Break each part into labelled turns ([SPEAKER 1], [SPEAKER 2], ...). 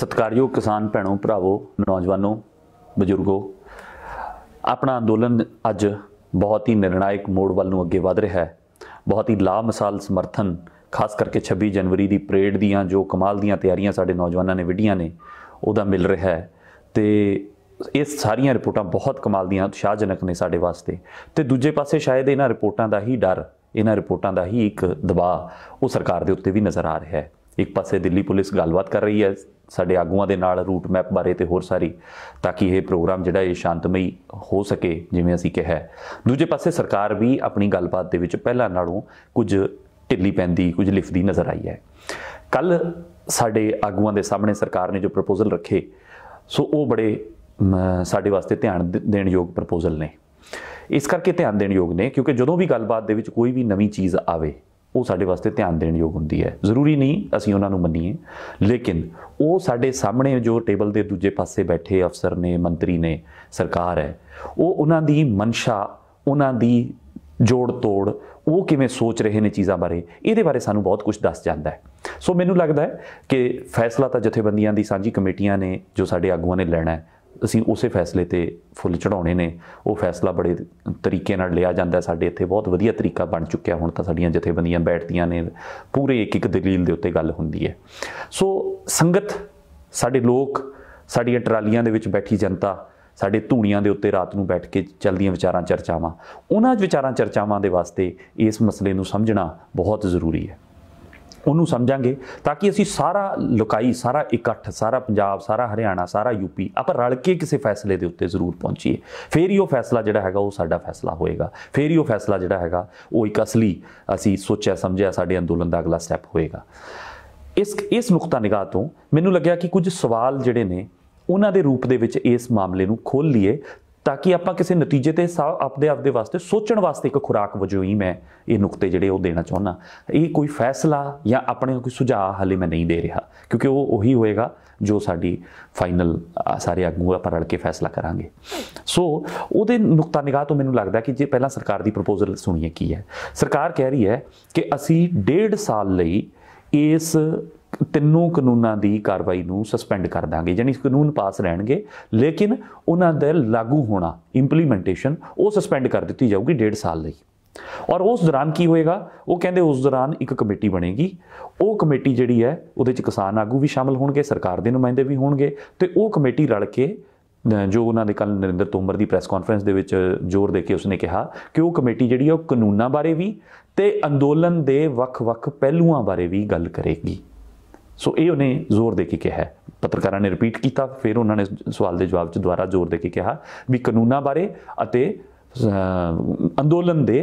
[SPEAKER 1] ਸਤਕਾਰਯੋਗ ਕਿਸਾਨ ਭੈਣੋ ਭਰਾਵੋ ਨੌਜਵਾਨੋ ਬਜ਼ੁਰਗੋ ਆਪਣਾ ਅੰਦੋਲਨ ਅੱਜ ਬਹੁਤ ਹੀ ਨਿਰਣਾਇਕ ਮੋੜ ਵੱਲ ਨੂੰ ਅੱਗੇ ਵਧ ਰਿਹਾ ਹੈ ਬਹੁਤ ਹੀ ਲਾਮਿਸਾਲ ਸਮਰਥਨ ਖਾਸ ਕਰਕੇ 26 ਜਨਵਰੀ ਦੀ ਪਰੇਡ ਦੀਆਂ ਜੋ ਕਮਾਲ ਦੀਆਂ ਤਿਆਰੀਆਂ ਸਾਡੇ ਨੌਜਵਾਨਾਂ ਨੇ ਵਿੱਢੀਆਂ ਨੇ ਉਹਦਾ ਮਿਲ ਰਿਹਾ ਹੈ ਤੇ ਇਹ ਸਾਰੀਆਂ ਰਿਪੋਰਟਾਂ ਬਹੁਤ ਕਮਾਲ ਦੀਆਂ ਉਤਸ਼ਾਹਜਨਕ ਨੇ ਸਾਡੇ ਵਾਸਤੇ ਤੇ ਦੂਜੇ ਪਾਸੇ ਸ਼ਾਇਦ ਇਹਨਾਂ ਰਿਪੋਰਟਾਂ ਦਾ ਹੀ ਡਰ ਇਹਨਾਂ ਰਿਪੋਰਟਾਂ ਦਾ ਹੀ ਇੱਕ ਦਬਾਅ ਉਹ ਸਰਕਾਰ ਦੇ ਉੱਤੇ ਵੀ ਨਜ਼ਰ ਆ ਰਿਹਾ ਹੈ ਇੱਕ ਪਾਸੇ ਦਿੱਲੀ ਪੁਲਿਸ ਗੱਲਬਾਤ ਕਰ ਰਹੀ ਹੈ ਸਾਡੇ ਆਗੂਆਂ ਦੇ ਨਾਲ ਰੂਟ ਮੈਪ ਬਾਰੇ ਤੇ ਹੋਰ ਸਾਰੀ ਤਾਂ ਕਿ ਇਹ ਪ੍ਰੋਗਰਾਮ ਜਿਹੜਾ ਇਹ ਸ਼ਾਂਤਮਈ ਹੋ ਸਕੇ ਜਿਵੇਂ ਅਸੀਂ ਕਿਹਾ ਦੂਜੇ ਪਾਸੇ ਸਰਕਾਰ ਵੀ ਆਪਣੀ ਗੱਲਬਾਤ ਦੇ ਵਿੱਚ ਪਹਿਲਾਂ ਨਾਲੋਂ ਕੁਝ ਢਿੱਲੀ ਪੈਂਦੀ ਕੁਝ ਲਿਫਦੀ ਨਜ਼ਰ ਆਈ ਹੈ ਕੱਲ ਸਾਡੇ ਆਗੂਆਂ ਦੇ ਸਾਹਮਣੇ ਸਰਕਾਰ ਨੇ ਜੋ ਪ੍ਰਪੋਜ਼ਲ ਰੱਖੇ ਸੋ ਉਹ ਬੜੇ ਸਾਡੇ ਵਾਸਤੇ ਧਿਆਨ ਦੇਣ ਯੋਗ ਪ੍ਰਪੋਜ਼ਲ ਨੇ ਇਸ ਕਰਕੇ ਧਿਆਨ ਦੇਣ ਯੋਗ ਨੇ ਕਿਉਂਕਿ ਜਦੋਂ ਵੀ ਗੱਲਬਾਤ ਦੇ ਵਿੱਚ ਕੋਈ ਵੀ ਨਵੀਂ ਚੀਜ਼ ਆਵੇ ਉਹ ਸਾਡੇ ਵਾਸਤੇ ਧਿਆਨ ਦੇਣ ਯੋਗ ਹੁੰਦੀ ਹੈ ਜ਼ਰੂਰੀ ਨਹੀਂ ਅਸੀਂ ਉਹਨਾਂ ਨੂੰ ਮੰਨੀਏ ਲੇਕਿਨ ਉਹ ਸਾਡੇ ਸਾਹਮਣੇ ਜੋ ਟੇਬਲ ਦੇ ਦੂਜੇ ਪਾਸੇ ਬੈਠੇ ਅਫਸਰ ਨੇ ਮੰਤਰੀ ਨੇ ਸਰਕਾਰ ਹੈ ਉਹ ਉਹਨਾਂ ਦੀ ਮਨਸ਼ਾ ਉਹਨਾਂ ਦੀ ਜੋੜ ਤੋੜ ਉਹ ਕਿਵੇਂ ਸੋਚ ਰਹੇ ਨੇ ਚੀਜ਼ਾਂ ਬਾਰੇ ਇਹਦੇ ਬਾਰੇ ਸਾਨੂੰ ਬਹੁਤ ਕੁਝ ਦੱਸ ਜਾਂਦਾ ਹੈ ਸੋ ਮੈਨੂੰ ਲੱਗਦਾ ਹੈ ਕਿ ਫੈਸਲਾ ਤਾਂ ਜਥੇਬੰਦੀਆਂ ਦੀ ਸਾਂਝੀ ਕਮੇਟੀਆਂ ਨੇ ਜੋ ਸਾਡੇ ਆਗੂਆਂ ਨੇ ਲੈਣਾ ਹੈ ਅਸੀਂ ਉਸੇ ਫੈਸਲੇ ਤੇ ਫੁੱਲ ਚੜਾਉਣੇ ਨੇ ਉਹ ਫੈਸਲਾ ਬੜੇ ਤਰੀਕੇ ਨਾਲ ਲਿਆ ਜਾਂਦਾ ਸਾਡੇ ਇੱਥੇ ਬਹੁਤ ਵਧੀਆ ਤਰੀਕਾ ਬਣ ਚੁੱਕਿਆ ਹੁਣ ਤਾਂ ਸਾਡੀਆਂ ਜਥੇਬੰਦੀਆਂ ਬੈਠਦੀਆਂ ਨੇ ਪੂਰੇ ਇੱਕ ਇੱਕ ਦਲੀਲ ਦੇ ਉੱਤੇ ਗੱਲ ਹੁੰਦੀ ਹੈ ਸੋ ਸੰਗਤ ਸਾਡੇ ਲੋਕ ਸਾਡੀਆਂ ਟਰਾਲੀਆਂ ਦੇ ਵਿੱਚ ਬੈਠੀ ਜਨਤਾ ਸਾਡੇ ਧੂਣੀਆਂ ਦੇ ਉੱਤੇ ਰਾਤ ਨੂੰ ਬੈਠ ਕੇ ਚੱਲਦੀਆਂ ਵਿਚਾਰਾਂ ਚਰਚਾਵਾਂ ਉਹਨਾਂ ਵਿਚਾਰਾਂ ਚਰਚਾਵਾਂ ਦੇ ਵਾਸਤੇ ਇਸ ਮਸਲੇ ਨੂੰ ਸਮਝਣਾ ਬਹੁਤ ਜ਼ਰੂਰੀ ਹੈ ਉਹਨੂੰ ਸਮਝਾਂਗੇ ਤਾਂ ਕਿ ਅਸੀਂ ਸਾਰਾ ਲੋਕਾਈ ਸਾਰਾ ਇਕੱਠ ਸਾਰਾ ਪੰਜਾਬ ਸਾਰਾ ਹਰਿਆਣਾ ਸਾਰਾ ਯੂਪੀ ਆਪਾਂ ਰਲ ਕੇ ਕਿਸੇ ਫੈਸਲੇ ਦੇ ਉੱਤੇ ਜ਼ਰੂਰ ਪਹੁੰਚੀਏ ਫੇਰ ਹੀ ਉਹ ਫੈਸਲਾ ਜਿਹੜਾ ਹੈਗਾ ਉਹ ਸਾਡਾ ਫੈਸਲਾ ਹੋਏਗਾ ਫੇਰ ਹੀ ਉਹ ਫੈਸਲਾ ਜਿਹੜਾ ਹੈਗਾ ਉਹ ਇੱਕ ਅਸਲੀ ਅਸੀਂ ਸੋਚਿਆ ਸਮਝਿਆ ਸਾਡੇ ਅੰਦੋਲਨ ਦਾ ਅਗਲਾ ਸਟੈਪ ਹੋਏਗਾ ਇਸ ਇਸ ਨੁਕਤਾ ਨਿਗਾਹ ਤੋਂ ਮੈਨੂੰ ਲੱਗਿਆ ਕਿ ਕੁਝ ਸਵਾਲ ਜਿਹੜੇ ਨੇ ਉਹਨਾਂ ਦੇ ਰੂਪ ਦੇ ਵਿੱਚ ਇਸ ਮਾਮਲੇ ਨੂੰ ਖੋਲ ਲਈਏ ਤਾਂ ਕਿ ਆਪਾਂ ਕਿਸੇ ਨਤੀਜੇ ਤੇ ਆਪਦੇ ਆਪਦੇ ਵਾਸਤੇ ਸੋਚਣ ਵਾਸਤੇ ਇੱਕ ਖੁਰਾਕ ਵਜੋਂ ਹੀ ਮੈਂ ਇਹ ਨੁਕਤੇ ਜਿਹੜੇ ਉਹ ਦੇਣਾ ਚਾਹੁੰਦਾ ਇਹ ਕੋਈ ਫੈਸਲਾ ਜਾਂ ਆਪਣੇ ਕੋਈ ਸੁਝਾਅ ਹਾਲੇ ਮੈਂ ਨਹੀਂ ਦੇ ਰਿਹਾ ਕਿਉਂਕਿ ਉਹ ਉਹੀ ਹੋਏਗਾ ਜੋ ਸਾਡੀ ਫਾਈਨਲ ਸਾਰੇ ਆਗੂ ਆਪਾਂ ਰਲ ਕੇ ਫੈਸਲਾ ਕਰਾਂਗੇ ਸੋ ਉਹਦੇ ਨੁਕਤਾ ਨਿਗਾਹ ਤੋਂ ਮੈਨੂੰ ਲੱਗਦਾ ਕਿ ਜੇ ਪਹਿਲਾਂ ਸਰਕਾਰ ਦੀ ਪ੍ਰਪੋਜ਼ਲ ਸੁਣੀਏ ਕੀ ਹੈ ਸਰਕਾਰ ਕਹਿ ਰਹੀ ਹੈ ਕਿ ਅਸੀਂ 1.5 ਸਾਲ ਲਈ ਇਸ ਤਿੰਨੋਂ ਕਾਨੂੰਨਾਂ ਦੀ ਕਾਰਵਾਈ ਨੂੰ ਸਸਪੈਂਡ ਕਰ ਦਾਂਗੇ ਯਾਨੀ ਕਾਨੂੰਨ ਪਾਸ ਰਹਿਣਗੇ ਲੇਕਿਨ ਉਹਨਾਂ ਦੇ ਲਾਗੂ ਹੋਣਾ ਇੰਪਲੀਮੈਂਟੇਸ਼ਨ ਉਹ ਸਸਪੈਂਡ ਕਰ ਦਿੱਤੀ ਜਾਊਗੀ 1.5 ਸਾਲ ਲਈ ਔਰ ਉਸ ਦੌਰਾਨ ਕੀ ਹੋਏਗਾ ਉਹ ਕਹਿੰਦੇ ਉਸ ਦੌਰਾਨ ਇੱਕ ਕਮੇਟੀ ਬਣੇਗੀ ਉਹ ਕਮੇਟੀ ਜਿਹੜੀ ਹੈ ਉਹਦੇ ਵਿੱਚ ਕਿਸਾਨ ਆਗੂ ਵੀ ਸ਼ਾਮਲ ਹੋਣਗੇ ਸਰਕਾਰ ਦੇ ਨੁਮਾਇੰਦੇ ਵੀ ਹੋਣਗੇ ਤੇ ਉਹ ਕਮੇਟੀ ਰਲ ਕੇ ਜੋ ਉਹਨਾਂ ਦੇ ਕੱਲ ਨਰਿੰਦਰ ਤੋਮਰ ਦੀ ਪ੍ਰੈਸ ਕਾਨਫਰੰਸ ਦੇ ਵਿੱਚ ਜ਼ੋਰ ਦੇ ਕੇ ਉਸਨੇ ਕਿਹਾ ਕਿ ਉਹ ਕਮੇਟੀ ਜਿਹੜੀ ਹੈ ਉਹ ਕਾਨੂੰਨਾਂ ਬਾਰੇ ਵੀ ਤੇ ਅੰਦੋਲਨ ਦੇ ਵੱਖ-ਵੱਖ ਪਹਿਲੂਆਂ ਬਾਰੇ ਵੀ ਗੱਲ ਕਰੇਗੀ ਸੋ ਇਹ ਉਹਨੇ ਜ਼ੋਰ ਦੇ ਕੇ ਕਿਹਾ ਪੱਤਰਕਾਰਾਂ ਨੇ ਰਿਪੀਟ ਕੀਤਾ ਫਿਰ ਉਹਨਾਂ ਨੇ ਸਵਾਲ ਦੇ ਜਵਾਬ 'ਚ ਦੁਬਾਰਾ ਜ਼ੋਰ ਦੇ ਕੇ ਕਿਹਾ ਵੀ ਕਾਨੂੰਨਾਂ ਬਾਰੇ ਅਤੇ ਅੰਦੋਲਨ ਦੇ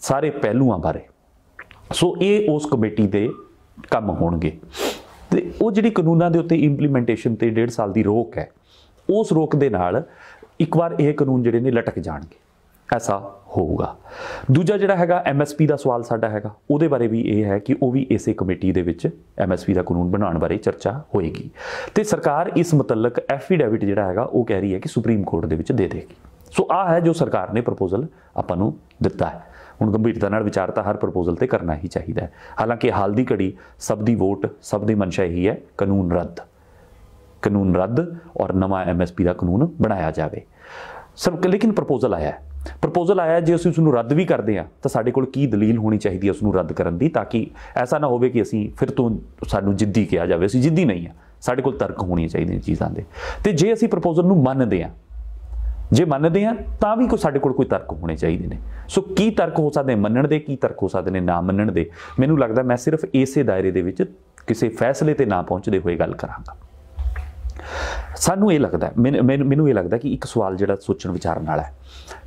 [SPEAKER 1] ਸਾਰੇ ਪਹਿਲੂਆਂ ਬਾਰੇ ਸੋ ਇਹ ਉਸ ਕਮੇਟੀ ਦੇ ਕੰਮ ਹੋਣਗੇ ਤੇ ਉਹ ਜਿਹੜੀ ਕਾਨੂੰਨਾਂ ਦੇ ਉੱਤੇ ਇੰਪਲੀਮੈਂਟੇਸ਼ਨ ਤੇ 1.5 ਸਾਲ ਦੀ ਰੋਕ ਹੈ ਉਸ ਰੋਕ ਦੇ ਨਾਲ ਇੱਕ ਵਾਰ ਇਹ ਕਾਨੂੰਨ ਜਿਹੜੇ ਨੇ ਲਟਕ ਜਾਣਗੇ ਐਸਾ ਹੋਊਗਾ ਦੂਜਾ ਜਿਹੜਾ ਹੈਗਾ ਐਮਐਸਪੀ ਦਾ ਸਵਾਲ ਸਾਡਾ ਹੈਗਾ ਉਹਦੇ ਬਾਰੇ ਵੀ ਇਹ ਹੈ ਕਿ ਉਹ ਵੀ ਇਸੇ ਕਮੇਟੀ ਦੇ ਵਿੱਚ ਐਮਐਸਪੀ ਦਾ ਕਾਨੂੰਨ ਬਣਾਉਣ ਬਾਰੇ ਚਰਚਾ ਹੋਏਗੀ ਤੇ ਸਰਕਾਰ ਇਸ ਮੁਤਲਕ ਐਫੀਡੈਵਿਟ ਜਿਹੜਾ ਹੈਗਾ ਉਹ ਕਹਿ ਰਹੀ ਹੈ ਕਿ ਸੁਪਰੀਮ ਕੋਰਟ ਦੇ ਵਿੱਚ ਦੇ ਦੇਗੀ ਸੋ ਆ ਹੈ ਜੋ ਸਰਕਾਰ ਨੇ ਪ੍ਰਪੋਜ਼ਲ ਆਪਾਂ ਨੂੰ ਦਿੱਤਾ ਹੈ ਹੁਣ ਗੰਭੀਰਤਾ ਨਾਲ ਵਿਚਾਰ ਤਾਂ ਹਰ ਪ੍ਰਪੋਜ਼ਲ ਤੇ ਕਰਨਾ ਹੀ ਚਾਹੀਦਾ ਹੈ ਹਾਲਾਂਕਿ ਹਾਲ ਦੀ ਘੜੀ ਸਭ ਦੀ ਵੋਟ ਸਭ ਦੀ ਮਨਸ਼ਾ ਇਹੀ ਹੈ ਕਾਨੂੰਨ ਰੱਦ ਕਾਨੂੰਨ ਰੱਦ ਔਰ ਨਵਾਂ ਐਮਐਸਪੀ ਦਾ ਕਾਨੂੰਨ ਬਣਾਇਆ ਜਾਵੇ ਸਭ ਲੇਕਿਨ ਪ੍ਰਪੋਜ਼ਲ ਆਇਆ ਹੈ ਪ੍ਰਪੋਜ਼ਲ ਆਇਆ ਜੇ ਅਸੀਂ ਉਸ ਨੂੰ ਰੱਦ ਵੀ ਕਰਦੇ ਆ ਤਾਂ ਸਾਡੇ ਕੋਲ ਕੀ ਦਲੀਲ ਹੋਣੀ ਚਾਹੀਦੀ ਹੈ ਉਸ ਨੂੰ ਰੱਦ ਕਰਨ ਦੀ ਤਾਂ ਕਿ ਐਸਾ ਨਾ ਹੋਵੇ ਕਿ ਅਸੀਂ ਫਿਰ ਤੋਂ ਸਾਨੂੰ ਜਿੱਦੀ ਕਿਹਾ ਜਾਵੇ ਅਸੀਂ ਜਿੱਦੀ ਨਹੀਂ ਆ ਸਾਡੇ ਕੋਲ ਤਰਕ ਹੋਣੀ ਚਾਹੀਦੀ ਹੈ ਚੀਜ਼ਾਂ ਦੇ ਤੇ ਜੇ ਅਸੀਂ ਪ੍ਰਪੋਜ਼ਲ ਨੂੰ ਮੰਨਦੇ ਆ ਜੇ ਮੰਨਦੇ ਆ ਤਾਂ ਵੀ ਕੋ ਸਾਡੇ ਕੋਲ ਕੋਈ ਤਰਕ ਹੋਣੇ ਚਾਹੀਦੇ ਨੇ ਸੋ ਕੀ ਤਰਕ ਹੋ ਸਕਦੇ ਮੰਨਣ ਦੇ ਕੀ ਤਰਕ ਹੋ ਸਕਦੇ ਨੇ ਨਾ ਮੰਨਣ ਦੇ ਮੈਨੂੰ ਲੱਗਦਾ ਮੈਂ ਸਿਰਫ ਇਸੇ ਦਾਇਰੇ ਦੇ ਵਿੱਚ ਕਿਸੇ ਫੈਸਲੇ ਤੇ ਨਾ ਪਹੁੰਚਦੇ ਹੋਏ ਗੱਲ ਕਰਾਂਗਾ ਸਾਨੂੰ ਇਹ ਲੱਗਦਾ ਮੈਨੂੰ ਇਹ ਲੱਗਦਾ ਕਿ ਇੱਕ ਸਵਾਲ ਜਿਹੜਾ ਸੋਚਣ ਵਿਚਾਰਨ ਵਾਲਾ ਹੈ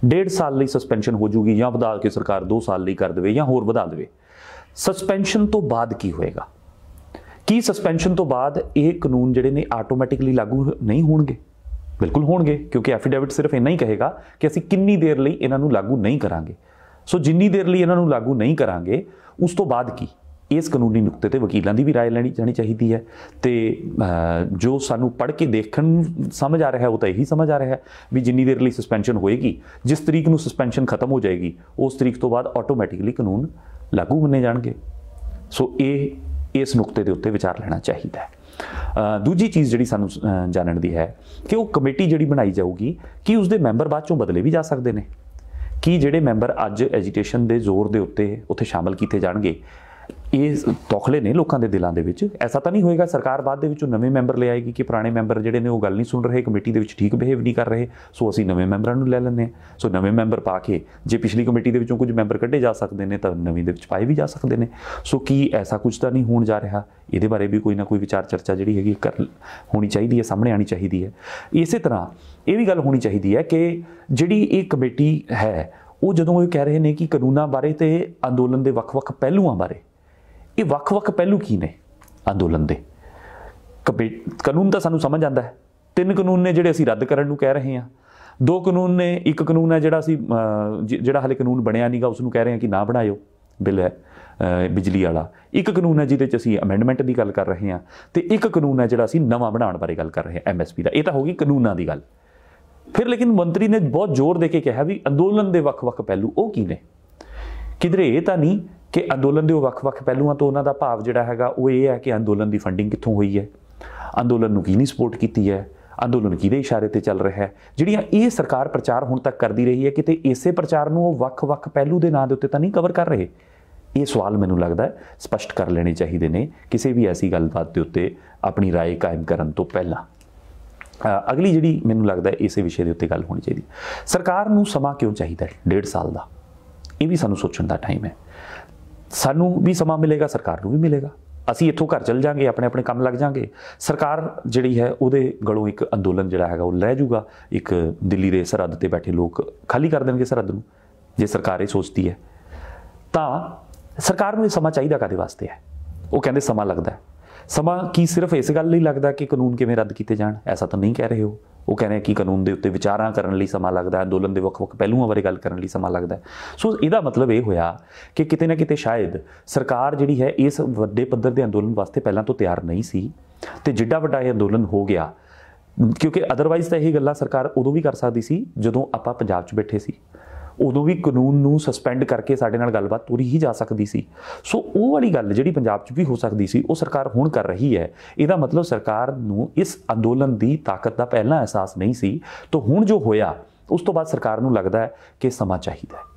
[SPEAKER 1] ਡੇਢ ਸਾਲ ਲਈ ਸਸਪੈਂਸ਼ਨ ਹੋ ਜੂਗੀ ਜਾਂ ਵਧਾ ਕੇ ਸਰਕਾਰ 2 ਸਾਲ ਲਈ ਕਰ ਦੇਵੇ ਜਾਂ ਹੋਰ ਵਧਾ ਦੇਵੇ ਸਸਪੈਂਸ਼ਨ ਤੋਂ ਬਾਅਦ ਕੀ ਹੋਏਗਾ ਕੀ ਸਸਪੈਂਸ਼ਨ ਤੋਂ ਬਾਅਦ ਇਹ ਕਾਨੂੰਨ ਜਿਹੜੇ ਨੇ ਆਟੋਮੈਟਿਕਲੀ ਲਾਗੂ ਨਹੀਂ ਹੋਣਗੇ ਬਿਲਕੁਲ ਹੋਣਗੇ ਕਿਉਂਕਿ ਐਫੀਡੇਵਿਟ ਸਿਰਫ ਇੰਨਾ ਹੀ ਕਹੇਗਾ ਕਿ ਅਸੀਂ ਕਿੰਨੀ ਦੇਰ ਲਈ ਇਹਨਾਂ ਨੂੰ ਲਾਗੂ ਨਹੀਂ ਕਰਾਂਗੇ ਸੋ ਜਿੰਨੀ ਦੇਰ ਲਈ ਇਹਨਾਂ ਨੂੰ ਲਾਗੂ ਨਹੀਂ ਕਰਾਂਗੇ ਉਸ ਤੋਂ ਬਾਅਦ ਕੀ ਇਸ ਕਾਨੂੰਨੀ ਨੁਕਤੇ ਤੇ ਵਕੀਲਾਂ ਦੀ ਵੀ رائے ਲੈਣੀ ਜਾਣੀ ਚਾਹੀਦੀ ਹੈ ਤੇ ਜੋ ਸਾਨੂੰ ਪੜ ਕੇ ਦੇਖਣ ਸਮਝ ਆ ਰਿਹਾ ਹੈ ਉਹ ਤਾਂ ਇਹੀ ਸਮਝ ਆ ਰਿਹਾ ਹੈ ਵੀ ਜਿੰਨੀ ਦੇਰ ਲਈ ਸਸਪੈਂਸ਼ਨ ਹੋਏਗੀ ਜਿਸ ਤਰੀਕ ਨੂੰ ਸਸਪੈਂਸ਼ਨ ਖਤਮ ਹੋ ਜਾਏਗੀ ਉਸ ਤਰੀਕ ਤੋਂ ਬਾਅਦ ਆਟੋਮੈਟਿਕਲੀ ਕਾਨੂੰਨ ਲਾਗੂ ਹੋਣੇ ਜਾਣਗੇ ਸੋ ਇਹ ਇਸ ਨੁਕਤੇ ਦੇ ਉੱਤੇ ਵਿਚਾਰ ਲੈਣਾ ਚਾਹੀਦਾ ਹੈ ਦੂਜੀ ਚੀਜ਼ ਜਿਹੜੀ ਸਾਨੂੰ ਜਾਣਨ ਦੀ ਹੈ ਕਿ ਉਹ ਕਮੇਟੀ ਜਿਹੜੀ ਬਣਾਈ ਜਾਊਗੀ ਕਿ ਉਸ ਦੇ ਮੈਂਬਰ ਬਾਅਦ ਚੋਂ ਬਦਲੇ ਵੀ ਜਾ ਸਕਦੇ ਨੇ ਕੀ ਜਿਹੜੇ ਮੈਂਬਰ ਅੱਜ ਐਜੀਟੇਸ਼ਨ ਦੇ ਜ਼ੋਰ ਦੇ ਉੱਤੇ ਉੱਥੇ ਸ਼ਾਮਲ ਕੀਤੇ ਜਾਣਗੇ ਇਹ ਤੋਖਲੇ ਨੇ ਲੋਕਾਂ ਦੇ ਦਿਲਾਂ ਦੇ ਵਿੱਚ ਐਸਾ ਤਾਂ ਨਹੀਂ ਹੋਏਗਾ ਸਰਕਾਰ ਬਾਅਦ ਦੇ ਵਿੱਚ ਨਵੇਂ ਮੈਂਬਰ ਲੈ ਆਏਗੀ ਕਿ ਪੁਰਾਣੇ ਮੈਂਬਰ ਜਿਹੜੇ ਨੇ ਉਹ ਗੱਲ ਨਹੀਂ ਸੁਣ ਰਹੇ ਕਮੇਟੀ ਦੇ ਵਿੱਚ ਠੀਕ ਬਿਹੇਵ ਨਹੀਂ ਕਰ ਰਹੇ ਸੋ ਅਸੀਂ ਨਵੇਂ ਮੈਂਬਰਾਂ ਨੂੰ ਲੈ ਲੈਂਦੇ ਹਾਂ ਸੋ ਨਵੇਂ ਮੈਂਬਰ ਪਾ ਕੇ ਜੇ ਪਿਛਲੀ ਕਮੇਟੀ ਦੇ ਵਿੱਚੋਂ ਕੁਝ ਮੈਂਬਰ ਕੱਢੇ ਜਾ ਸਕਦੇ ਨੇ ਤਾਂ ਨਵੇਂ ਦੇ ਵਿੱਚ ਪਾਏ ਵੀ ਜਾ ਸਕਦੇ ਨੇ ਸੋ ਕੀ ਐਸਾ ਕੁਝ ਤਾਂ ਨਹੀਂ ਹੋਣ ਜਾ ਰਿਹਾ ਇਹਦੇ ਬਾਰੇ ਵੀ ਕੋਈ ਨਾ ਕੋਈ ਵਿਚਾਰ ਚਰਚਾ ਜਿਹੜੀ ਹੈਗੀ ਕਰ ਹੋਣੀ ਚਾਹੀਦੀ ਹੈ ਸਾਹਮਣੇ ਆਣੀ ਚਾਹੀਦੀ ਹੈ ਇਸੇ ਤਰ੍ਹਾਂ ਇਹ ਵੀ ਗੱਲ ਹੋਣੀ ਚਾਹੀਦੀ ਹੈ ਕਿ ਜਿਹੜੀ ਇਹ ਕਮੇਟੀ ਹੈ ਉਹ ਜਦੋਂ ਉਹ ਕਹਿ ਰਹੇ ਨੇ ਕਿ ਕਾਨੂੰਨਾਂ ਬਾਰੇ ਤੇ ਅੰਦੋਲਨ ਦੇ ਵੱਖ-ਵੱਖ ਪਹਿਲੂਆਂ ਬਾਰੇ ਇਹ ਵੱਖ-ਵੱਖ ਪਹਿਲੂ ਕੀ ਨੇ ਅੰਦੋਲਨ ਦੇ ਕਾਨੂੰਨ ਤਾਂ ਸਾਨੂੰ ਸਮਝ ਆਂਦਾ ਹੈ ਤਿੰਨ ਕਾਨੂੰਨ ਨੇ ਜਿਹੜੇ ਅਸੀਂ ਰੱਦ ਕਰਨ ਨੂੰ ਕਹਿ ਰਹੇ ਹਾਂ ਦੋ ਕਾਨੂੰਨ ਨੇ ਇੱਕ ਕਾਨੂੰਨ ਹੈ ਜਿਹੜਾ ਅਸੀਂ ਜਿਹੜਾ ਹਲੇ ਕਾਨੂੰਨ ਬਣਿਆ ਨਹੀਂਗਾ ਉਸ ਨੂੰ ਕਹਿ ਰਹੇ ਹਾਂ ਕਿ ਨਾ ਬਣਾਇਓ ਬਿੱਲ ਹੈ ਬਿਜਲੀ ਵਾਲਾ ਇੱਕ ਕਾਨੂੰਨ ਹੈ ਜਿਹਦੇ ਚ ਅਸੀਂ ਅਮੈਂਡਮੈਂਟ ਦੀ ਗੱਲ ਕਰ ਰਹੇ ਹਾਂ ਤੇ ਇੱਕ ਕਾਨੂੰਨ ਹੈ ਜਿਹੜਾ ਅਸੀਂ ਨਵਾਂ ਬਣਾਉਣ ਬਾਰੇ ਗੱਲ ਕਰ ਰਹੇ ਹਾਂ ਐਮਐਸਪੀ ਦਾ ਇਹ ਤਾਂ ਹੋ ਗਈ ਕਾਨੂੰਨਾਂ ਦੀ ਗੱਲ ਫਿਰ ਲੇਕਿਨ ਮੰਤਰੀ ਨੇ ਬਹੁਤ ਜ਼ੋਰ ਦੇ ਕੇ ਕਿਹਾ ਵੀ ਅੰਦੋਲਨ ਦੇ ਵੱਖ-ਵੱਖ ਪਹਿਲੂ ਉਹ ਕੀ ਨੇ ਕਿਧਰੇ ਇਹ ਤਾਂ ਨਹੀਂ ਕਿ ਅੰਦੋਲਨ ਦੇ ਉਹ ਵੱਖ-ਵੱਖ ਪਹਿਲੂਆਂ ਤੋਂ ਉਹਨਾਂ ਦਾ ਭਾਵ ਜਿਹੜਾ ਹੈਗਾ ਉਹ ਇਹ ਹੈ ਕਿ ਅੰਦੋਲਨ ਦੀ ਫੰਡਿੰਗ ਕਿੱਥੋਂ ਹੋਈ ਹੈ ਅੰਦੋਲਨ ਨੂੰ ਕਿਹਨੇ ਸਪੋਰਟ ਕੀਤੀ ਹੈ ਅੰਦੋਲਨ ਕਿਹਦੇ ਇਸ਼ਾਰੇ ਤੇ ਚੱਲ ਰਿਹਾ ਹੈ ਜਿਹੜੀਆਂ ਇਹ ਸਰਕਾਰ ਪ੍ਰਚਾਰ ਹੁਣ ਤੱਕ ਕਰਦੀ ਰਹੀ ਹੈ ਕਿਤੇ ਇਸੇ ਪ੍ਰਚਾਰ ਨੂੰ ਉਹ ਵੱਖ-ਵੱਖ ਪਹਿਲੂ ਦੇ ਨਾਂ ਦੇ ਉੱਤੇ ਤਾਂ ਨਹੀਂ ਕਵਰ ਕਰ ਰਹੇ ਇਹ ਸਵਾਲ ਮੈਨੂੰ ਲੱਗਦਾ ਹੈ ਸਪਸ਼ਟ ਕਰ ਲੈਣੇ ਚਾਹੀਦੇ ਨੇ ਕਿਸੇ ਵੀ ਐਸੀ ਗੱਲਬਾਤ ਦੇ ਉੱਤੇ ਆਪਣੀ رائے ਕਾਇਮ ਕਰਨ ਤੋਂ ਪਹਿਲਾਂ ਅਗਲੀ ਜਿਹੜੀ ਮੈਨੂੰ ਲੱਗਦਾ ਹੈ ਇਸੇ ਵਿਸ਼ੇ ਦੇ ਉੱਤੇ ਗੱਲ ਹੋਣੀ ਚਾਹੀਦੀ ਸਰਕਾਰ ਨੂੰ ਸਮਾਂ ਕਿਉਂ ਚਾਹੀਦਾ ਹੈ 1.5 ਸਾਲ ਦਾ ਇਹ ਵੀ ਸਾਨੂੰ ਸੋਚਣ ਦਾ ਟਾਈਮ ਹੈ ਸਾਨੂੰ ਵੀ ਸਮਾਂ ਮਿਲੇਗਾ ਸਰਕਾਰ ਨੂੰ ਵੀ ਮਿਲੇਗਾ ਅਸੀਂ ਇੱਥੋਂ ਘਰ ਚੱਲ ਜਾਾਂਗੇ ਆਪਣੇ ਆਪਣੇ ਕੰਮ ਲੱਗ ਜਾਾਂਗੇ ਸਰਕਾਰ ਜਿਹੜੀ ਹੈ ਉਹਦੇ ਗਲੋਂ ਇੱਕ ਅੰਦੋਲਨ ਜਿਹੜਾ ਹੈਗਾ ਉਹ ਲੈ ਜਾਊਗਾ ਇੱਕ ਦਿੱਲੀ ਦੇ ਸਰਹੱਦ ਤੇ ਬੈਠੇ ਲੋਕ ਖਾਲੀ ਕਰ ਦੇਣਗੇ ਸਰਹੱਦ ਨੂੰ ਜੇ ਸਰਕਾਰ ਇਹ ਸੋਚਦੀ ਹੈ ਤਾਂ ਸਰਕਾਰ ਨੂੰ ਇਹ ਸਮਾਂ ਚਾਹੀਦਾ ਕਾਦੇ ਵਾਸਤੇ ਹੈ ਉਹ ਕਹਿੰਦੇ ਸਮਾਂ ਲੱਗਦਾ ਸਮਾਂ ਕੀ ਸਿਰਫ ਇਸ ਗੱਲ ਲਈ ਲੱਗਦਾ ਕਿ ਕਾਨੂੰਨ ਕਿਵੇਂ ਰੱਦ ਕੀਤੇ ਜਾਣ ਐਸਾ ਤਾਂ ਨਹੀਂ ਕਹਿ ਰਹੇ ਹੋ ਉਹ ਕਹਿੰਦੇ ਕਿ ਕਾਨੂੰਨ ਦੇ ਉੱਤੇ ਵਿਚਾਰਾਂ ਕਰਨ ਲਈ ਸਮਾਂ ਲੱਗਦਾ ਹੈ ਅੰਦੋਲਨ ਦੇ ਵੱਖ-ਵੱਖ ਪਹਿਲੂਆਂ ਬਾਰੇ ਗੱਲ ਕਰਨ ਲਈ ਸਮਾਂ ਲੱਗਦਾ ਹੈ ਸੋ ਇਹਦਾ ਮਤਲਬ ਇਹ ਹੋਇਆ ਕਿ ਕਿਤੇ ਨਾ ਕਿਤੇ ਸ਼ਾਇਦ ਸਰਕਾਰ ਜਿਹੜੀ ਹੈ ਇਸ ਵੱਡੇ ਪੱਧਰ ਦੇ ਅੰਦੋਲਨ ਵਾਸਤੇ ਪਹਿਲਾਂ ਤੋਂ ਤਿਆਰ ਨਹੀਂ ਸੀ ਤੇ ਜਿੱਡਾ ਵੱਡਾ ਇਹ ਅੰਦੋਲਨ ਹੋ ਗਿਆ ਕਿਉਂਕਿ ਅਦਰਵਾਈਜ਼ ਤਾਂ ਇਹ ਗੱਲਾਂ ਸਰਕਾਰ ਉਦੋਂ ਵੀ ਕਰ ਸਕਦੀ ਸੀ ਜਦੋਂ ਆਪਾਂ ਪੰਜਾਬ 'ਚ ਬੈਠੇ ਸੀ ਉਦੋਂ ਵੀ ਕਾਨੂੰਨ ਨੂੰ ਸਸਪੈਂਡ ਕਰਕੇ ਸਾਡੇ ਨਾਲ ਗੱਲਬਾਤ ਪੂਰੀ ਹੀ ਜਾ ਸਕਦੀ ਸੀ ਸੋ ਉਹ ਵਾਲੀ ਗੱਲ ਜਿਹੜੀ ਪੰਜਾਬ 'ਚ ਵੀ ਹੋ ਸਕਦੀ ਸੀ ਉਹ ਸਰਕਾਰ ਹੁਣ ਕਰ ਰਹੀ ਹੈ ਇਹਦਾ ਮਤਲਬ ਸਰਕਾਰ ਨੂੰ ਇਸ ਅੰਦੋਲਨ ਦੀ ਤਾਕਤ ਦਾ ਪਹਿਲਾਂ ਅਹਿਸਾਸ ਨਹੀਂ ਸੀ ਤੋਂ ਹੁਣ ਜੋ ਹੋਇਆ ਉਸ ਤੋਂ ਬਾਅਦ ਸਰਕਾਰ ਨੂੰ ਲੱਗਦਾ ਹੈ ਕਿ ਸਮਾਂ ਚਾਹੀਦਾ ਹੈ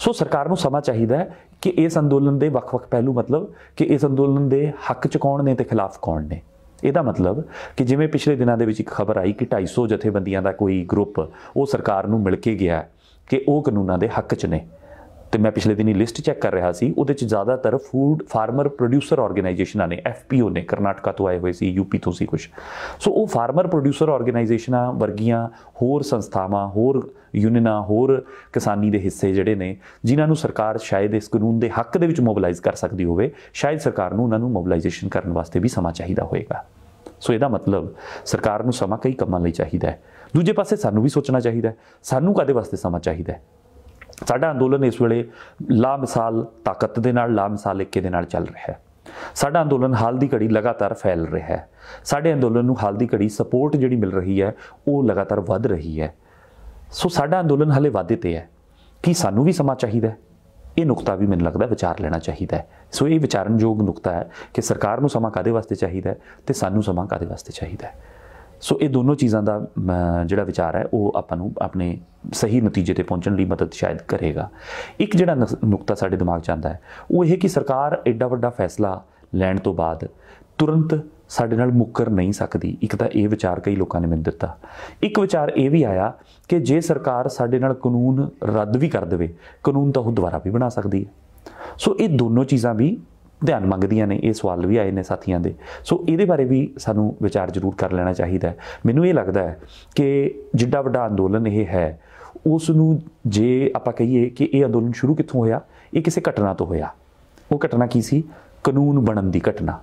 [SPEAKER 1] ਸੋ ਸਰਕਾਰ ਨੂੰ ਸਮਾਂ ਚਾਹੀਦਾ ਹੈ ਕਿ ਇਸ ਅੰਦੋਲਨ ਦੇ ਵੱਖ-ਵੱਖ ਪਹਿਲੂ ਮਤਲਬ ਕਿ ਇਸ ਅੰਦੋਲਨ ਦੇ ਹੱਕ 'ਚ ਕੌਣ ਨੇ ਤੇ ਖਿਲਾਫ ਕੌਣ ਨੇ ਇਹਦਾ ਮਤਲਬ ਕਿ ਜਿਵੇਂ ਪਿਛਲੇ ਦਿਨਾਂ ਦੇ ਵਿੱਚ ਇੱਕ ਖਬਰ ਆਈ ਕਿ 250 ਜਥੇਬੰਦੀਆਂ ਦਾ ਕੋਈ ਗਰੁੱਪ ਉਹ ਸਰਕਾਰ ਨੂੰ ਮਿਲ ਕੇ ਗਿਆ ਕਿ ਉਹ ਕਾਨੂੰਨਾਂ ਦੇ ਹੱਕ 'ਚ ਨੇ ਤੇ ਮੈਂ ਪਿਛਲੇ ਦਿਨੀ ਲਿਸਟ ਚੈੱਕ ਕਰ ਰਿਹਾ ਸੀ ਉਹਦੇ 'ਚ ਜ਼ਿਆਦਾਤਰ ਫੂਡ ਫਾਰਮਰ ਪ੍ਰੋਡਿਊਸਰ ਆਰਗੇਨਾਈਜੇਸ਼ਨਾਂ ਨੇ ਐਫਪੀਓ ਨੇ ਕਰਨਾਟਕਾ ਤੋਂ ਆਏ ਹੋਏ ਸੀ ਯੂਪੀ ਤੋਂ ਸੀ ਕੁਝ ਸੋ ਉਹ ਫਾਰਮਰ ਪ੍ਰੋਡਿਊਸਰ ਆਰਗੇਨਾਈਜੇਸ਼ਨਾਂ ਵਰਗੀਆਂ ਹੋਰ ਸੰਸਥਾਵਾਂ ਹੋਰ ਯੂਨੀਅਨਾਂ ਹੋਰ ਕਿਸਾਨੀ ਦੇ ਹਿੱਸੇ ਜਿਹੜੇ ਨੇ ਜਿਨ੍ਹਾਂ ਨੂੰ ਸਰਕਾਰ ਸ਼ਾਇਦ ਇਸ ਕਾਨੂੰਨ ਦੇ ਹੱਕ ਦੇ ਵਿੱਚ ਮੋਬਿਲਾਈਜ਼ ਕਰ ਸਕਦੀ ਹੋਵੇ ਸ਼ਾਇਦ ਸਰਕਾਰ ਨੂੰ ਉਹਨਾਂ ਨੂੰ ਮੋਬਿਲਾਈਜੇਸ਼ਨ ਕਰਨ ਵਾਸਤੇ ਵੀ ਸਮਾਂ ਚਾਹੀਦਾ ਹੋਵੇਗਾ ਸੋ ਇਹਦਾ ਮਤਲਬ ਸਰਕਾਰ ਨੂੰ ਸਮਾਂ ਕਈ ਕੰਮਾਂ ਲਈ ਚਾਹੀਦਾ ਹੈ ਦੂਜੇ ਪਾਸੇ ਸਾਨੂੰ ਵੀ ਸੋਚਣਾ ਚਾਹੀਦਾ ਹੈ ਸਾਨੂੰ ਕਾਦੇ ਵਾਸਤੇ ਸਮਾਂ ਚਾਹੀਦਾ ਹੈ ਸਾਡਾ ਅੰਦੋਲਨ ਇਸ ਵੇਲੇ ਲਾ ਮਿਸਾਲ ਤਾਕਤ ਦੇ ਨਾਲ ਲਾ ਮਿਸਾਲ ਇੱਕੇ ਦੇ ਨਾਲ ਚੱਲ ਰਿਹਾ ਹੈ ਸਾਡਾ ਅੰਦੋਲਨ ਹਾਲ ਦੀ ਘੜੀ ਲਗਾਤਾਰ ਫੈਲ ਰਿਹਾ ਹੈ ਸਾਡੇ ਅੰਦੋਲਨ ਨੂੰ ਹਾਲ ਦੀ ਘੜੀ ਸਪੋਰਟ ਜਿਹੜੀ ਮਿਲ ਰਹੀ ਹੈ ਉਹ ਲਗਾਤਾਰ ਵੱਧ ਰਹੀ ਹੈ ਸੋ ਸਾਡਾ ਅੰਦੋਲਨ ਹਲੇ ਵਾਧੇ ਤੇ ਹੈ ਕਿ ਸਾਨੂੰ ਵੀ ਸਮਾਂ ਚਾਹੀਦਾ ਹੈ ਇਹ ਨੁਕਤਾ ਵੀ ਮੈਨੂੰ ਲੱਗਦਾ ਵਿਚਾਰ ਲੈਣਾ ਚਾਹੀਦਾ ਹੈ ਸੋ ਇਹ ਵਿਚਾਰਨਯੋਗ ਨੁਕਤਾ ਹੈ ਕਿ ਸਰਕਾਰ ਨੂੰ ਸਮਾਂ ਕਾਦੇ ਵਾਸਤੇ ਚਾਹੀਦਾ ਹੈ ਤੇ ਸਾਨੂੰ ਸਮਾਂ ਕਾਦੇ ਵਾਸਤੇ ਚਾਹੀਦਾ ਹੈ ਸੋ ਇਹ ਦੋਨੋਂ ਚੀਜ਼ਾਂ ਦਾ ਜਿਹੜਾ ਵਿਚਾਰ ਹੈ ਉਹ ਆਪਾਂ ਨੂੰ ਆਪਣੇ ਸਹੀ ਨਤੀਜੇ ਤੇ ਪਹੁੰਚਣ ਲਈ ਮਦਦ ਸ਼ਾਇਦ ਕਰੇਗਾ ਇੱਕ ਜਿਹੜਾ ਨੁਕਤਾ ਸਾਡੇ ਦਿਮਾਗ 'ਚ ਆਂਦਾ ਹੈ ਉਹ ਇਹ ਕਿ ਸਰਕਾਰ ਐਡਾ ਵੱਡਾ ਫੈਸਲਾ ਲੈਣ ਤੋਂ ਬਾਅਦ ਤੁਰੰਤ ਸਾਡੇ ਨਾਲ ਮੁੱਕਰ ਨਹੀਂ ਸਕਦੀ ਇੱਕ ਤਾਂ ਇਹ ਵਿਚਾਰ ਕਈ ਲੋਕਾਂ ਨੇ ਮੈਨੂੰ ਦਿੱਤਾ ਇੱਕ ਵਿਚਾਰ ਇਹ ਵੀ ਆਇਆ ਕਿ ਜੇ ਸਰਕਾਰ ਸਾਡੇ ਨਾਲ ਕਾਨੂੰਨ ਰੱਦ ਵੀ ਕਰ ਦੇਵੇ ਕਾਨੂੰਨ ਤਾਂ ਉਹ ਦੁਬਾਰਾ ਵੀ ਬਣਾ ਸਕਦੀ ਹੈ ਸੋ ਇਹ ਦੋਨੋਂ ਚੀਜ਼ਾਂ ਵੀ ਧਿਆਨ ਮੰਗਦੀਆਂ ਨੇ ਇਹ ਸਵਾਲ ਵੀ ਆਏ ਨੇ ਸਾਥੀਆਂ ਦੇ ਸੋ ਇਹਦੇ ਬਾਰੇ ਵੀ ਸਾਨੂੰ ਵਿਚਾਰ ਜ਼ਰੂਰ ਕਰ ਲੈਣਾ ਚਾਹੀਦਾ ਹੈ ਮੈਨੂੰ ਇਹ ਲੱਗਦਾ ਹੈ ਕਿ ਜਿੱਡਾ ਵੱਡਾ ਅੰਦੋਲਨ ਇਹ ਹੈ ਉਸ ਨੂੰ ਜੇ ਆਪਾਂ ਕਹੀਏ ਕਿ ਇਹ ਅੰਦੋਲਨ ਸ਼ੁਰੂ ਕਿੱਥੋਂ ਹੋਇਆ ਇਹ ਕਿਸੇ ਘਟਨਾ ਤੋਂ ਹੋਇਆ ਉਹ ਘਟਨਾ ਕੀ ਸੀ ਕਾਨੂੰਨ ਬਣਨ ਦੀ ਘਟਨਾ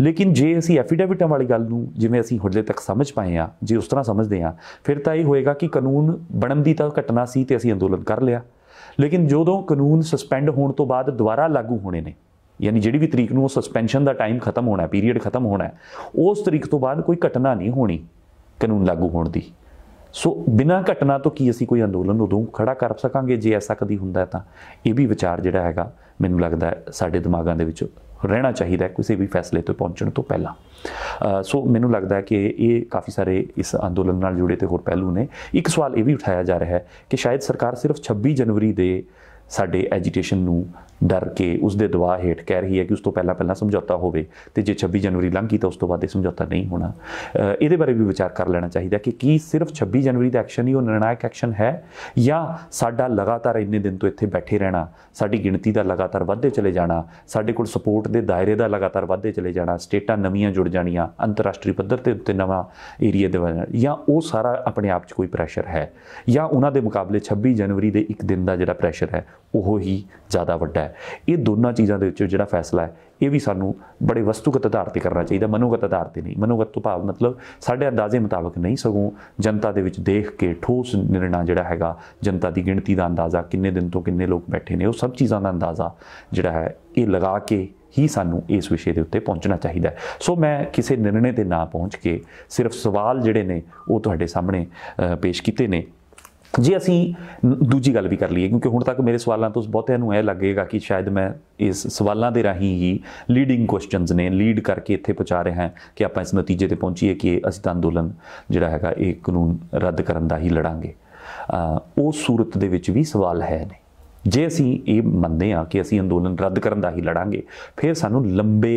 [SPEAKER 1] ਲੇਕਿਨ ਜੇ ਅਸੀਂ ਐਫੀਡੇਵਿਟਾਂ ਵਾਲੀ ਗੱਲ ਨੂੰ ਜਿਵੇਂ ਅਸੀਂ ਹੁਣੇ ਤੱਕ ਸਮਝ ਪਾਏ ਆ ਜੇ ਉਸ ਤਰ੍ਹਾਂ ਸਮਝਦੇ ਆ ਫਿਰ ਤਾਂ ਇਹ ਹੋਏਗਾ ਕਿ ਕਾਨੂੰਨ ਬਣਨ ਦੀ ਤਾਂ ਘਟਨਾ ਸੀ ਤੇ ਅਸੀਂ ਅੰਦੋਲਨ ਕਰ ਲਿਆ ਲੇਕਿਨ ਜਦੋਂ ਕਾਨੂੰਨ ਸਸਪੈਂਡ ਹੋਣ ਤੋਂ ਬਾਅਦ ਦੁਬਾਰਾ ਲਾਗੂ ਹੋਣੇ ਨੇ ਯਾਨੀ ਜਿਹੜੀ ਵੀ ਤਰੀਕ ਨੂੰ ਉਹ ਸਸਪੈਂਸ਼ਨ ਦਾ ਟਾਈਮ ਖਤਮ ਹੋਣਾ ਹੈ ਪੀਰੀਅਡ ਖਤਮ ਹੋਣਾ ਹੈ ਉਸ ਤਰੀਕ ਤੋਂ ਬਾਅਦ ਕੋਈ ਘਟਨਾ ਨਹੀਂ ਹੋਣੀ ਕਾਨੂੰਨ ਲਾਗੂ ਹੋਣ ਦੀ ਸੋ ਬਿਨਾਂ ਘਟਨਾ ਤੋਂ ਕੀ ਅਸੀਂ ਕੋਈ ਅੰਦੋਲਨ ਉਦੋਂ ਖੜਾ ਕਰ ਸਕਾਂਗੇ ਜੇ ਐਸਾ ਕਦੀ ਹੁੰਦਾ ਤਾਂ ਇਹ ਵੀ ਵਿਚਾਰ ਜਿਹੜਾ ਹੈਗਾ ਮੈਨੂੰ ਲੱਗਦਾ ਸਾਡੇ ਦਿਮਾਗਾਂ ਦੇ ਵਿੱਚ ਰਹਿਣਾ ਚਾਹੀਦਾ ਹੈ ਕਿਸੇ ਵੀ ਫੈਸਲੇ ਤੇ ਪਹੁੰਚਣ ਤੋਂ ਪਹਿਲਾਂ ਸੋ ਮੈਨੂੰ ਲੱਗਦਾ ਹੈ ਕਿ ਇਹ ਕਾਫੀ ਸਾਰੇ ਇਸ ਅੰਦੋਲਨ ਨਾਲ ਜੁੜੇ ਤੇ ਹੋਰ ਪਹਿਲੂ ਨੇ ਇੱਕ ਸਵਾਲ ਇਹ ਵੀ ਉਠਾਇਆ ਜਾ ਰਿਹਾ ਹੈ ਕਿ ਸ਼ਾਇਦ ਸਰਕਾਰ ਸਿਰਫ 26 ਜਨਵਰੀ ਦੇ ਸਾਡੇ ਐਜੀਟੇਸ਼ਨ ਨੂੰ ਡਰ ਕੇ ਉਸ ਦੇ ਦਵਾ ਹੇਠ ਕਹਿ ਰਹੀ ਹੈ ਕਿ ਉਸ ਤੋਂ ਪਹਿਲਾਂ ਪਹਿਲਾਂ ਸਮਝੌਤਾ ਹੋਵੇ ਤੇ ਜੇ 26 ਜਨਵਰੀ ਲੰਘ ਗਈ ਤਾਂ ਉਸ ਤੋਂ ਬਾਅਦ ਇਹ ਸਮਝੌਤਾ ਨਹੀਂ ਹੋਣਾ ਇਹਦੇ ਬਾਰੇ ਵੀ ਵਿਚਾਰ ਕਰ ਲੈਣਾ ਚਾਹੀਦਾ ਕਿ ਕੀ ਸਿਰਫ 26 ਜਨਵਰੀ ਦਾ ਐਕਸ਼ਨ ਹੀ ਉਹ ਨਿਰਣਾਇਕ ਐਕਸ਼ਨ ਹੈ ਜਾਂ ਸਾਡਾ ਲਗਾਤਾਰ ਇੰਨੇ ਦਿਨ ਤੋਂ ਇੱਥੇ ਬੈਠੇ ਰਹਿਣਾ ਸਾਡੀ ਗਿਣਤੀ ਦਾ ਲਗਾਤਾਰ ਵਧਦੇ ਚਲੇ ਜਾਣਾ ਸਾਡੇ ਕੋਲ ਸਪੋਰਟ ਦੇ ਦਾਇਰੇ ਦਾ ਲਗਾਤਾਰ ਵਧਦੇ ਚਲੇ ਜਾਣਾ ਸਟੇਟਾਂ ਨਵੀਆਂ ਜੁੜ ਜਾਣੀਆਂ ਅੰਤਰਰਾਸ਼ਟਰੀ ਪੱਧਰ ਤੇ ਉੱਤੇ ਨਵਾਂ ਏਰੀਆ ਦੇ ਜਾਂ ਉਹ ਸਾਰਾ ਆਪਣੇ ਆਪ 'ਚ ਕੋਈ ਪ੍ਰੈਸ਼ਰ ਹੈ ਜਾਂ ਉਹਨਾਂ ਦੇ ਮੁਕਾਬਲੇ 26 ਜਨਵਰੀ ਦੇ ਇੱਕ ਦਿਨ ਦਾ ਜਿਹੜਾ ਪ੍ਰੈਸ਼ਰ ਹੈ ਉਹ ਹੀ ਜ਼ਿਆਦਾ ਵੱਡਾ ਹੈ ਇਹ ਦੋਨਾਂ ਚੀਜ਼ਾਂ ਦੇ ਵਿੱਚ ਜਿਹੜਾ ਫੈਸਲਾ ਹੈ ਇਹ ਵੀ ਸਾਨੂੰ ਬੜੇ ਵਸਤੂਗਤ ਆਧਾਰ ਤੇ ਕਰਨਾ ਚਾਹੀਦਾ ਮਨੋਗਤ ਆਧਾਰ ਤੇ ਨਹੀਂ ਮਨੋਗਤ ਤੋਂ ਭਾਵ ਮਤਲਬ ਸਾਡੇ ਅੰਦਾਜ਼ੇ ਮੁਤਾਬਕ ਨਹੀਂ ਸਗੋਂ ਜਨਤਾ ਦੇ ਵਿੱਚ ਦੇਖ ਕੇ ਠੋਸ ਨਿਰਣਾ ਜਿਹੜਾ ਹੈਗਾ ਜਨਤਾ ਦੀ ਗਿਣਤੀ ਦਾ ਅੰਦਾਜ਼ਾ ਕਿੰਨੇ ਦਿਨ ਤੋਂ ਕਿੰਨੇ ਲੋਕ ਬੈਠੇ ਨੇ ਉਹ ਸਭ ਚੀਜ਼ਾਂ ਦਾ ਅੰਦਾਜ਼ਾ ਜਿਹੜਾ ਹੈ ਇਹ ਲਗਾ ਕੇ ਹੀ ਸਾਨੂੰ ਇਸ ਵਿਸ਼ੇ ਦੇ ਉੱਤੇ ਪਹੁੰਚਣਾ ਚਾਹੀਦਾ ਸੋ ਮੈਂ ਕਿਸੇ ਨਿਰਣੇ ਤੇ ਨਾ ਪਹੁੰਚ ਕੇ ਸਿਰਫ ਸਵਾਲ ਜਿਹੜੇ ਨੇ ਉਹ ਤੁਹਾਡੇ ਸਾਹਮਣੇ ਪੇਸ਼ ਕੀਤੇ ਨੇ ਜੇ ਅਸੀਂ ਦੂਜੀ ਗੱਲ ਵੀ ਕਰ ਲਈਏ ਕਿਉਂਕਿ ਹੁਣ ਤੱਕ ਮੇਰੇ ਸਵਾਲਾਂ ਤੋਂ ਬਹੁਤਿਆਂ ਨੂੰ ਇਹ ਲੱਗੇਗਾ ਕਿ ਸ਼ਾਇਦ ਮੈਂ ਇਸ ਸਵਾਲਾਂ ਦੇ ਰਾਹੀਂ ਹੀ ਲੀਡਿੰਗ ਕੁਐਸਚਨਸ ਨੇ ਲੀਡ ਕਰਕੇ ਇੱਥੇ ਪਹੁੰਚਾ ਰਹੇ ਹਾਂ ਕਿ ਆਪਾਂ ਇਸ ਨਤੀਜੇ ਤੇ ਪਹੁੰਚੀਏ ਕਿ ਅਸੀਂ ਤਾਂ ਅੰਦੋਲਨ ਜਿਹੜਾ ਹੈਗਾ ਇਹ ਕਾਨੂੰਨ ਰੱਦ ਕਰਨ ਦਾ ਹੀ ਲੜਾਂਗੇ ਉਹ ਸੂਰਤ ਦੇ ਵਿੱਚ ਵੀ ਸਵਾਲ ਹੈ ਨੇ ਜੇ ਅਸੀਂ ਇਹ ਮੰਨਦੇ ਹਾਂ ਕਿ ਅਸੀਂ ਅੰਦੋਲਨ ਰੱਦ ਕਰਨ ਦਾ ਹੀ ਲੜਾਂਗੇ ਫਿਰ ਸਾਨੂੰ ਲੰਬੇ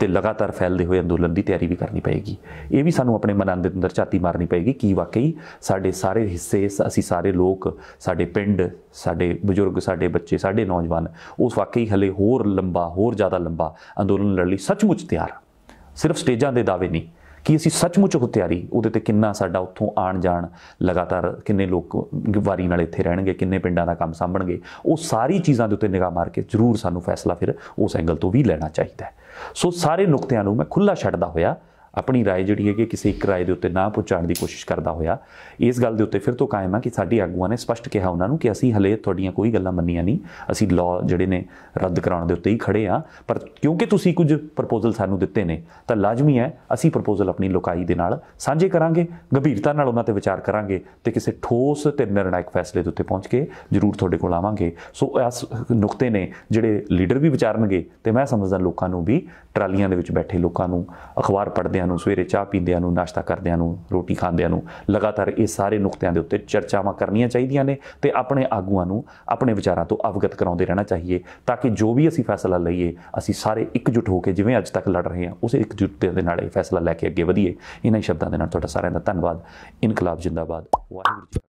[SPEAKER 1] ਤੇ ਲਗਾਤਾਰ ਫੈਲਦੇ ਹੋਏ ਅੰਦੋਲਨ ਦੀ ਤਿਆਰੀ ਵੀ ਕਰਨੀ ਪਏਗੀ ਇਹ ਵੀ ਸਾਨੂੰ ਆਪਣੇ ਮਨਾਂ ਦੇ ਅੰਦਰ ਝਾਤੀ ਮਾਰਨੀ ਪਏਗੀ ਕਿ ਵਾਕਈ ਸਾਡੇ ਸਾਰੇ ਹਿੱਸੇ ਅਸੀਂ ਸਾਰੇ ਲੋਕ ਸਾਡੇ ਪਿੰਡ ਸਾਡੇ ਬਜ਼ੁਰਗ ਸਾਡੇ ਬੱਚੇ ਸਾਡੇ ਨੌਜਵਾਨ ਉਸ ਵਾਕਈ ਹਲੇ ਹੋਰ ਲੰਬਾ ਹੋਰ ਜ਼ਿਆਦਾ ਲੰਬਾ ਅੰਦੋਲਨ ਲੜ ਲਈ ਸੱਚਮੁੱਚ ਤਿਆਰ ਸਿਰਫ ਸਟੇਜਾਂ ਦੇ ਦਾਅਵੇ ਨਹੀਂ ਕਿ ਅਸੀਂ ਸੱਚਮੁੱਚ ਉਹ ਤਿਆਰੀ ਉਹਦੇ ਤੇ ਕਿੰਨਾ ਸਾਡਾ ਉੱਥੋਂ ਆਣ ਜਾਣ ਲਗਾਤਾਰ ਕਿੰਨੇ ਲੋਕ ਵਾਰੀ ਨਾਲ ਇੱਥੇ ਰਹਿਣਗੇ ਕਿੰਨੇ ਪਿੰਡਾਂ ਦਾ ਕੰਮ ਸਾਂਭਣਗੇ ਉਹ ਸਾਰੀ ਚੀਜ਼ਾਂ ਦੇ ਉੱਤੇ ਨਿਗਾਹ ਮਾਰ ਕੇ ਜ਼ਰੂਰ ਸਾਨੂੰ ਫੈਸਲਾ ਫਿਰ ਉਸ ਐਂਗਲ ਤੋਂ ਵੀ ਲੈਣਾ ਚਾਹੀਦਾ ਸੋ ਸਾਰੇ ਨੁਕਤਿਆਂ ਨੂੰ ਮੈਂ ਖੁੱਲਾ ਛੱਡਦਾ ਹੋਇਆ ਆਪਣੀ رائے ਜਿਹੜੀ ਹੈ ਕਿ ਕਿਸੇ ਇੱਕ رائے ਦੇ ਉੱਤੇ ਨਾ ਪਹੁੰਚਾਉਣ ਦੀ ਕੋਸ਼ਿਸ਼ ਕਰਦਾ ਹੋਇਆ ਇਸ ਗੱਲ ਦੇ ਉੱਤੇ ਫਿਰ ਤੋਂ ਕਾਇਮ ਆ ਕਿ ਸਾਡੀ ਆਗੂਆਂ ਨੇ ਸਪਸ਼ਟ ਕਿਹਾ ਉਹਨਾਂ ਨੂੰ ਕਿ ਅਸੀਂ ਹਲੇ ਤੁਹਾਡੀਆਂ ਕੋਈ ਗੱਲਾਂ ਮੰਨੀਆਂ ਨਹੀਂ ਅਸੀਂ ਲਾਅ ਜਿਹੜੇ ਨੇ ਰੱਦ ਕਰਾਉਣ ਦੇ ਉੱਤੇ ਹੀ ਖੜੇ ਆ ਪਰ ਕਿਉਂਕਿ ਤੁਸੀਂ ਕੁਝ ਪ੍ਰਪੋਜ਼ਲ ਸਾਨੂੰ ਦਿੱਤੇ ਨੇ ਤਾਂ ਲਾਜ਼ਮੀ ਹੈ ਅਸੀਂ ਪ੍ਰਪੋਜ਼ਲ ਆਪਣੀ ਲੋਕਾਈ ਦੇ ਨਾਲ ਸਾਂਝੇ ਕਰਾਂਗੇ ਗੰਭੀਰਤਾ ਨਾਲ ਉਹਨਾਂ ਤੇ ਵਿਚਾਰ ਕਰਾਂਗੇ ਤੇ ਕਿਸੇ ਠੋਸ ਤੇ ਨਿਰਣਾਇਕ ਫੈਸਲੇ ਦੇ ਉੱਤੇ ਪਹੁੰਚ ਕੇ ਜ਼ਰੂਰ ਤੁਹਾਡੇ ਕੋਲ ਆਵਾਂਗੇ ਸੋ ਇਸ ਨੁਕਤੇ ਨੇ ਜਿਹੜੇ ਲੀਡਰ ਵੀ ਵਿਚਾਰਨਗੇ ਤੇ ਮੈਂ ਸਮਝਦਾ ਲੋਕਾਂ ਨੂੰ ਵੀ ਟਰਾਲੀਆਂ ਦੇ ਵਿੱਚ ਬੈਠੇ ਲੋਕਾਂ ਨੂੰ ਅਖਬਾਰ ਪੜ੍ਹਦੇ ਉੱਠਦਿਆਂ ਨੂੰ ਸਵੇਰੇ ਚਾਹ ਪੀਂਦਿਆਂ ਨੂੰ ਨਾਸ਼ਤਾ ਕਰਦਿਆਂ ਨੂੰ ਰੋਟੀ ਖਾਂਦਿਆਂ ਨੂੰ ਲਗਾਤਾਰ ਇਹ ਸਾਰੇ ਨੁਕਤਿਆਂ ਦੇ ਉੱਤੇ ਚਰਚਾਵਾਂ ਕਰਨੀਆਂ ਚਾਹੀਦੀਆਂ ਨੇ ਤੇ ਆਪਣੇ ਆਗੂਆਂ ਨੂੰ ਆਪਣੇ ਵਿਚਾਰਾਂ ਤੋਂ ਅਵਗਤ ਕਰਾਉਂਦੇ ਰਹਿਣਾ ਚਾਹੀਏ ਤਾਂ ਕਿ ਜੋ ਵੀ ਅਸੀਂ ਫੈਸਲਾ ਲਈਏ ਅਸੀਂ ਸਾਰੇ ਇਕਜੁੱਟ ਹੋ ਕੇ ਜਿਵੇਂ ਅੱਜ ਤੱਕ ਲੜ ਰਹੇ ਹਾਂ ਉਸੇ ਇਕਜੁੱਟਤਾ ਦੇ ਨਾਲ ਇਹ ਫੈਸਲਾ ਲੈ ਕੇ ਅੱਗੇ ਵਧੀਏ ਇਹਨਾਂ ਸ਼ਬਦਾਂ ਦੇ ਨਾਲ ਤੁਹਾਡਾ ਸਾਰਿਆਂ ਦਾ ਧੰਨਵਾਦ ਇਨਕਲਾਬ ਜਿੰਦਾਬਾਦ ਵਾਹਿਗੁਰੂ